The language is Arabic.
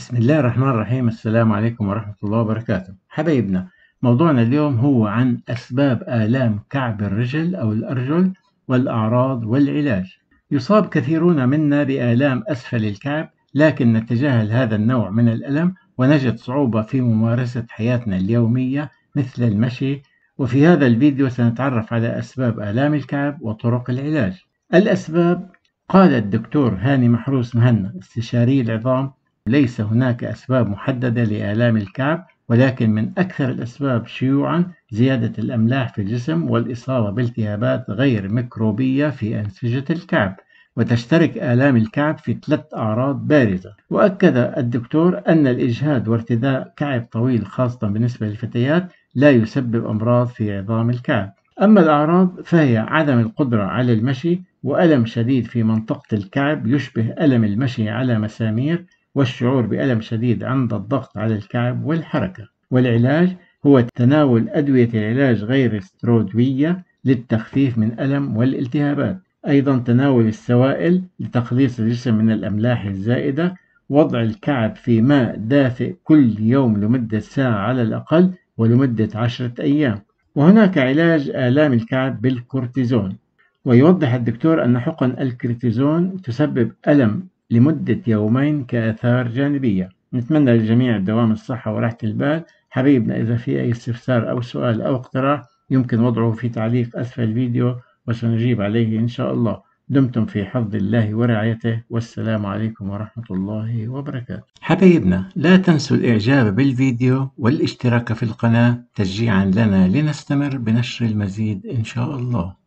بسم الله الرحمن الرحيم السلام عليكم ورحمة الله وبركاته حبايبنا موضوعنا اليوم هو عن أسباب آلام كعب الرجل أو الأرجل والأعراض والعلاج يصاب كثيرون منا بآلام أسفل الكعب لكن نتجاهل هذا النوع من الألم ونجد صعوبة في ممارسة حياتنا اليومية مثل المشي وفي هذا الفيديو سنتعرف على أسباب آلام الكعب وطرق العلاج الأسباب قال الدكتور هاني محروس مهنا استشاري العظام ليس هناك أسباب محددة لآلام الكعب ولكن من أكثر الأسباب شيوعا زيادة الأملاح في الجسم والإصابة بالتهابات غير ميكروبية في أنسجة الكعب وتشترك آلام الكعب في ثلاث أعراض بارزة وأكد الدكتور أن الإجهاد وارتداء كعب طويل خاصة بالنسبة للفتيات لا يسبب أمراض في عظام الكعب أما الأعراض فهي عدم القدرة على المشي وألم شديد في منطقة الكعب يشبه ألم المشي على مسامير والشعور بألم شديد عند الضغط على الكعب والحركة والعلاج هو تناول أدوية العلاج غير استرودوية للتخفيف من ألم والالتهابات أيضا تناول السوائل لتخليص الجسم من الأملاح الزائدة وضع الكعب في ماء دافئ كل يوم لمدة ساعة على الأقل ولمدة عشرة أيام وهناك علاج آلام الكعب بالكورتيزون ويوضح الدكتور أن حقن الكورتيزون تسبب ألم لمدة يومين كآثار جانبية نتمنى للجميع دوام الصحة وراحة البال حبيبنا إذا في أي استفسار أو سؤال أو اقتراح يمكن وضعه في تعليق أسفل الفيديو وسنجيب عليه إن شاء الله دمتم في حفظ الله ورعايته والسلام عليكم ورحمة الله وبركاته حبيبنا لا تنسوا الإعجاب بالفيديو والاشتراك في القناة تشجيعا لنا لنستمر بنشر المزيد إن شاء الله